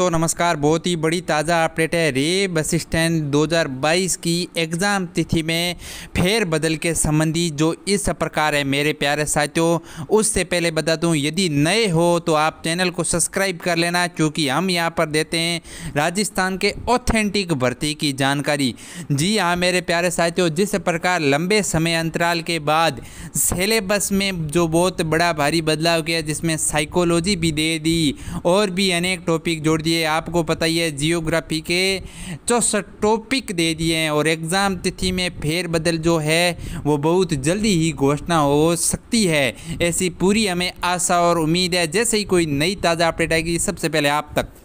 दोस्तों नमस्कार बहुत ही बड़ी ताज़ा अपडेट है रे बस स्टैंड दो की एग्ज़ाम तिथि में फेर बदल के संबंधी जो इस प्रकार है मेरे प्यारे साथियों उससे पहले बता दूं यदि नए हो तो आप चैनल को सब्सक्राइब कर लेना क्योंकि हम यहां पर देते हैं राजस्थान के ऑथेंटिक भर्ती की जानकारी जी हाँ मेरे प्यारे साथियों जिस प्रकार लंबे समय अंतराल के बाद सिलेबस में जो बहुत बड़ा भारी बदलाव किया जिसमें साइकोलॉजी भी दे दी और भी अनेक टॉपिक जोड़ दिए दिए आपको पता ही है जियोग्राफी के चौसठ टॉपिक दे दिए हैं और एग्ज़ाम तिथि में फेरबदल जो है वो बहुत जल्दी ही घोषणा हो सकती है ऐसी पूरी हमें आशा और उम्मीद है जैसे ही कोई नई ताज़ा अपडेट आएगी सबसे पहले आप तक